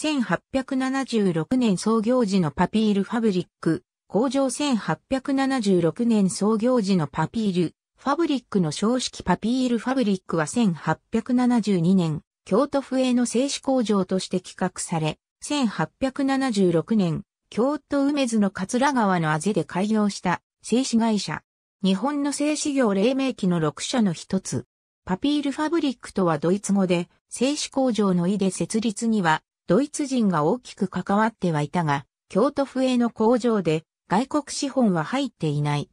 1876年創業時のパピールファブリック、工場1876年創業時のパピール、ファブリックの正式パピールファブリックは1872年、京都府営の製紙工場として企画され、1876年、京都梅津の桂川のあぜで開業した製紙会社。日本の製紙業黎明期の6社の一つ。パピールファブリックとはドイツ語で、製紙工場の意で設立には、ドイツ人が大きく関わってはいたが、京都府への工場で外国資本は入っていない。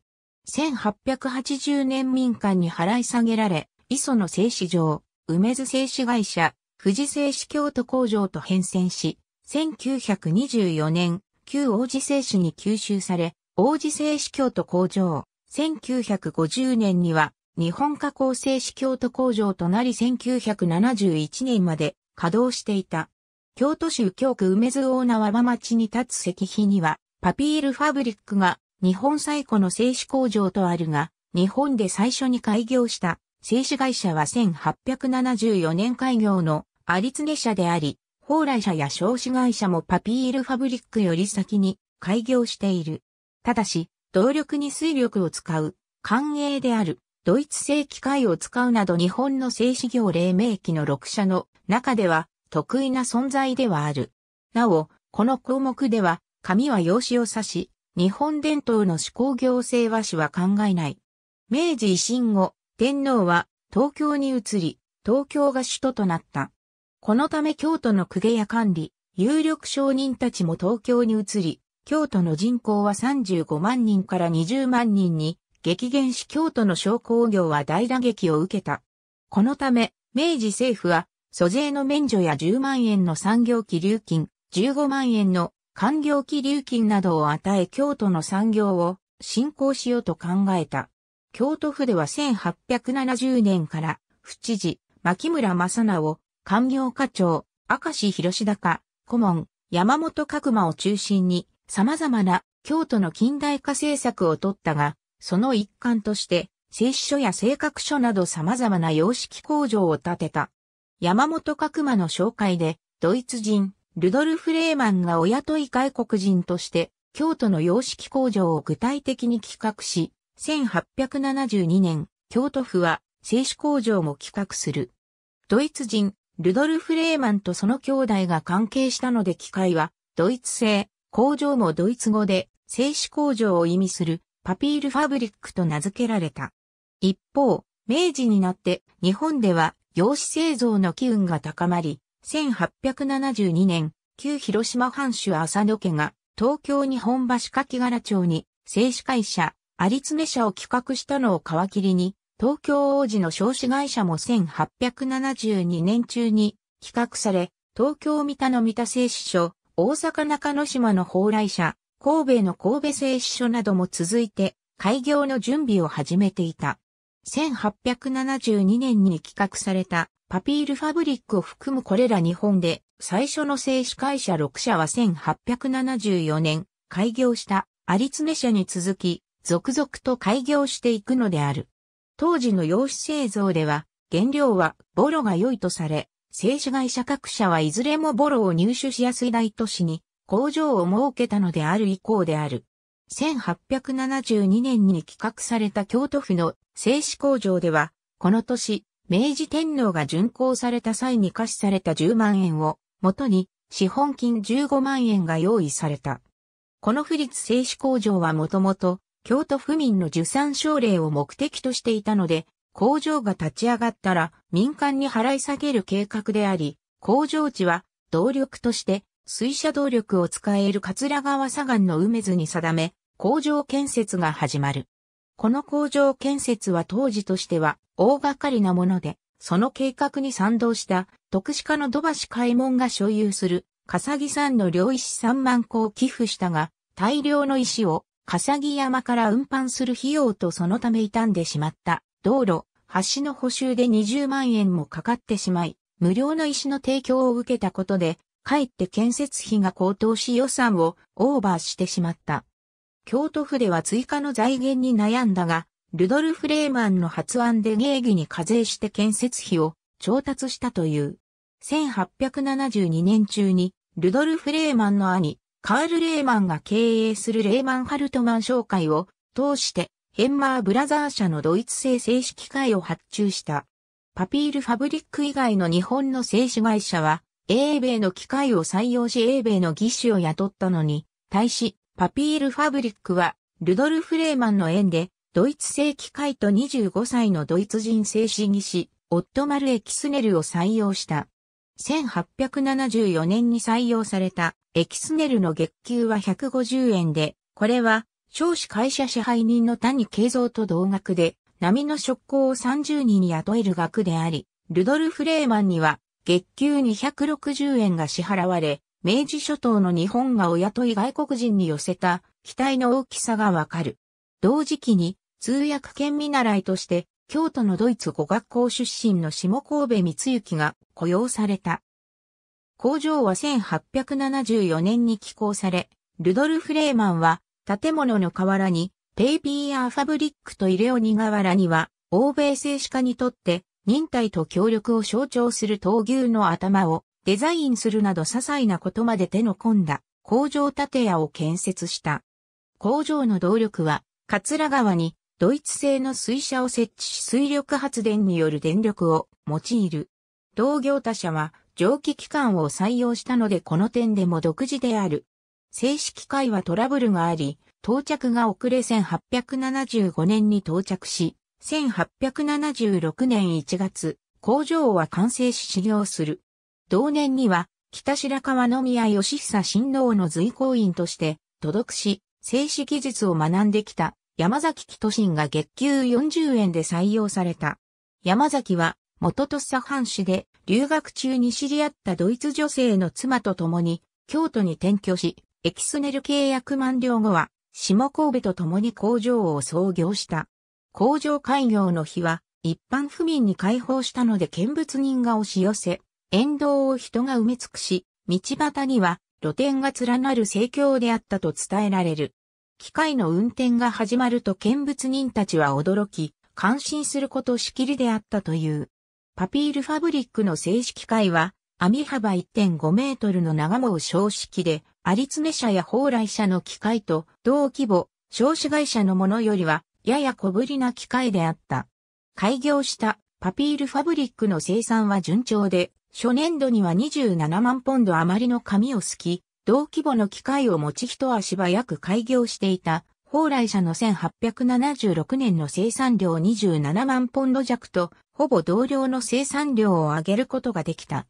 1880年民間に払い下げられ、磯の製紙場、梅津製紙会社、富士製紙京都工場と変遷し、1924年、旧王子製紙に吸収され、王子製紙京都工場、1950年には日本加工製紙京都工場となり1971年まで稼働していた。京都市右京区梅津大縄町に立つ石碑には、パピールファブリックが日本最古の製紙工場とあるが、日本で最初に開業した製紙会社は1874年開業の有常社であり、宝来社や少子会社もパピールファブリックより先に開業している。ただし、動力に水力を使う、官営である、ドイツ製機械を使うなど日本の製紙業黎明期の6社の中では得意な存在ではある。なお、この項目では、紙は用紙を指し、日本伝統の思考行政和紙は考えない。明治維新後、天皇は東京に移り、東京が首都となった。このため京都の公家や管理、有力商人たちも東京に移り、京都の人口は35万人から20万人に激減し京都の商工業は大打撃を受けた。このため、明治政府は租税の免除や10万円の産業期流金、15万円の官業期流金などを与え京都の産業を振興しようと考えた。京都府では1870年から、府知事、牧村正直、官業課長、明石広高、顧問、山本角馬を中心に、様々な京都の近代化政策を取ったが、その一環として、製糸所や性格書など様々な様式工場を建てた。山本角馬の紹介で、ドイツ人、ルドルフ・レーマンがお雇い外国人として、京都の様式工場を具体的に企画し、1872年、京都府は、製紙工場も企画する。ドイツ人、ルドルフ・レーマンとその兄弟が関係したので機械は、ドイツ製、工場もドイツ語で、製紙工場を意味する、パピールファブリックと名付けられた。一方、明治になって、日本では、洋紙製造の機運が高まり、1872年、旧広島藩主浅野家が東京日本橋柿柄町に製紙会社、有常社を企画したのを皮切りに、東京王子の少子会社も1872年中に企画され、東京三田の三田製紙所、大阪中之島の蓬莱社、神戸の神戸製紙所なども続いて、開業の準備を始めていた。1872年に企画されたパピールファブリックを含むこれら日本で最初の製紙会社6社は1874年開業したツネ社に続き続々と開業していくのである。当時の洋紙製造では原料はボロが良いとされ、製紙会社各社はいずれもボロを入手しやすい大都市に工場を設けたのである以降である。1872年に企画された京都府の製紙工場では、この年、明治天皇が巡行された際に貸しされた10万円を、元に、資本金15万円が用意された。この府立製紙工場はもともと、京都府民の受産奨励を目的としていたので、工場が立ち上がったら民間に払い下げる計画であり、工場地は動力として水車動力を使える桂川砂岩の梅津に定め、工場建設が始まる。この工場建設は当時としては大掛かりなもので、その計画に賛同した特殊化の土橋開門が所有する笠木山の両石3万個を寄付したが、大量の石を笠木山から運搬する費用とそのため傷んでしまった道路、橋の補修で20万円もかかってしまい、無料の石の提供を受けたことでかえって建設費が高騰し予算をオーバーしてしまった。京都府では追加の財源に悩んだが、ルドルフ・レーマンの発案で芸義に課税して建設費を調達したという。1872年中に、ルドルフ・レーマンの兄、カール・レーマンが経営するレーマン・ハルトマン商会を通して、ヘンマー・ブラザー社のドイツ製製紙機械を発注した。パピールファブリック以外の日本の製紙会社は、英米の機械を採用し英米の技師を雇ったのに、対し、パピールファブリックは、ルドルフ・レーマンの縁で、ドイツ製機械と25歳のドイツ人製紙技師、オットマル・エキスネルを採用した。1874年に採用されたエキスネルの月給は150円で、これは少子会社支配人の谷慶三と同額で、波の職工を30人に雇える額であり、ルドルフ・レーマンには月給260円が支払われ、明治諸島の日本がお雇い外国人に寄せた期待の大きさがわかる。同時期に通訳兼見習いとして京都のドイツ語学校出身の下神戸光之が雇用された。工場は1874年に寄港され、ルドルフ・レーマンは建物の瓦にペイピーアーファブリックとイレオニ瓦には欧米製歯科にとって忍耐と協力を象徴する闘牛の頭をデザインするなど些細なことまで手の込んだ工場建屋を建設した。工場の動力は、桂川にドイツ製の水車を設置し水力発電による電力を用いる。同業他社は蒸気機関を採用したのでこの点でも独自である。正式会はトラブルがあり、到着が遅れ1875年に到着し、1876年1月、工場は完成し修行する。同年には、北白川宮義久親王の随行員として、届くし、静止技術を学んできた山崎木都心が月給40円で採用された。山崎は元と佐藩市で留学中に知り合ったドイツ女性の妻と共に京都に転居し、エキスネル契約満了後は下神戸と共に工場を創業した。工場開業の日は、一般府民に開放したので見物人が押し寄せ、沿道を人が埋め尽くし、道端には露店が連なる盛況であったと伝えられる。機械の運転が始まると見物人たちは驚き、感心することしきりであったという。パピールファブリックの正式会は、網幅1.5メートルの長毛小式で、有詰社や蓬莱社の機械と同規模、少子会社のものよりはやや小ぶりな機械であった。開業したパピールファブリックの生産は順調で、初年度には27万ポンド余りの紙をすき、同規模の機械を持ち一足早く開業していた、宝来社の1876年の生産量27万ポンド弱と、ほぼ同量の生産量を上げることができた。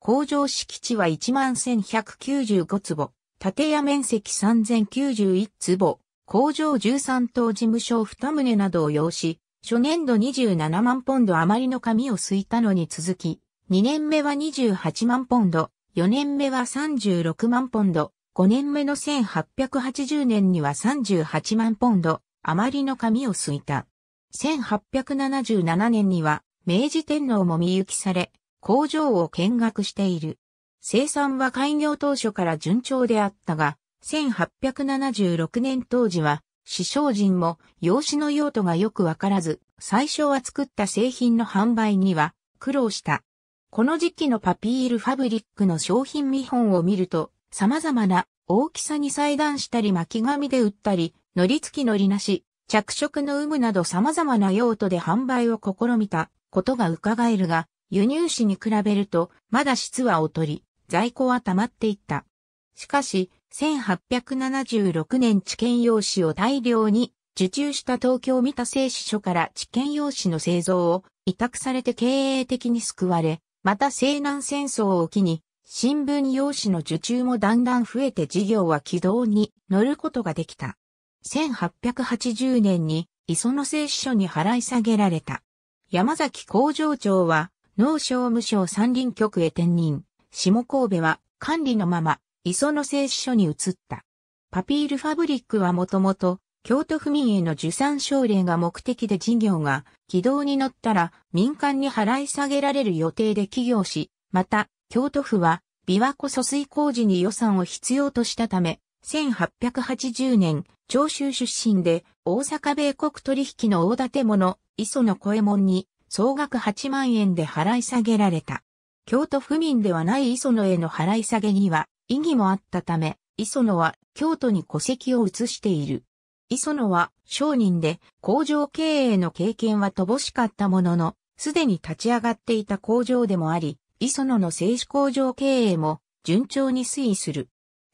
工場敷地は11,195坪、建屋面積3091坪、工場13棟事務所2棟などを要し、初年度27万ポンド余りの紙をすいたのに続き、2年目は28万ポンド、4年目は36万ポンド、5年目の1880年には38万ポンド余りの紙をすいた。1877年には明治天皇も見行きされ、工場を見学している。生産は開業当初から順調であったが、1876年当時は、師匠人も用紙の用途がよくわからず、最初は作った製品の販売には苦労した。この時期のパピールファブリックの商品見本を見ると、様々な大きさに裁断したり巻き紙で売ったり、乗り付き乗りなし、着色の有無など様々な用途で販売を試みたことが伺えるが、輸入紙に比べると、まだ質は劣り、在庫は溜まっていった。しかし、1876年知見用紙を大量に受注した東京三田製紙所から知見用紙の製造を委託されて経営的に救われ、また西南戦争を機に、新聞用紙の受注もだんだん増えて事業は軌道に乗ることができた。1880年に磯野製紙所に払い下げられた。山崎工場長は農商務省三輪局へ転任。下神戸は管理のまま磯野製紙所に移った。パピールファブリックはもともと、京都府民への受産奨励が目的で事業が軌道に乗ったら民間に払い下げられる予定で起業し、また、京都府は琵琶湖疎水工事に予算を必要としたため、1880年、長州出身で大阪米国取引の大建物、磯の小右衛門に総額8万円で払い下げられた。京都府民ではない磯野への払い下げには、意義もあったため、磯野は京都に戸籍を移している。磯野は商人で工場経営の経験は乏しかったものの、すでに立ち上がっていた工場でもあり、磯野の製紙工場経営も順調に推移する。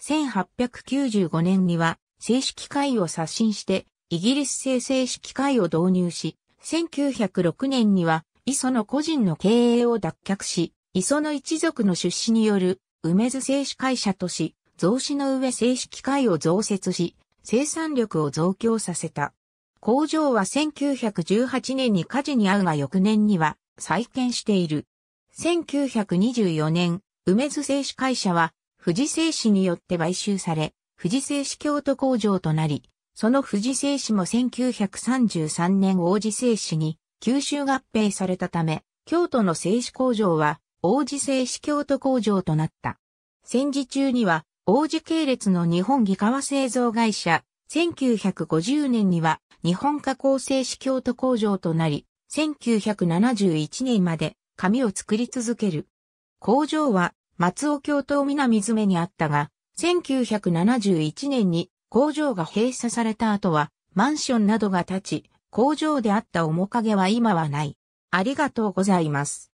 1895年には製紙機械を刷新してイギリス製製紙機械を導入し、1906年には磯野個人の経営を脱却し、磯野一族の出資による梅津製紙会社とし、増資の上製紙機械を増設し、生産力を増強させた。工場は1918年に火事に遭うが翌年には再建している。1924年、梅津製紙会社は富士製紙によって買収され、富士製紙京都工場となり、その富士製紙も1933年王子製紙に吸収合併されたため、京都の製紙工場は王子製紙京都工場となった。戦時中には、王子系列の日本技革製造会社、1950年には日本加工製紙京都工場となり、1971年まで紙を作り続ける。工場は松尾京都南詰にあったが、1971年に工場が閉鎖された後はマンションなどが建ち、工場であった面影は今はない。ありがとうございます。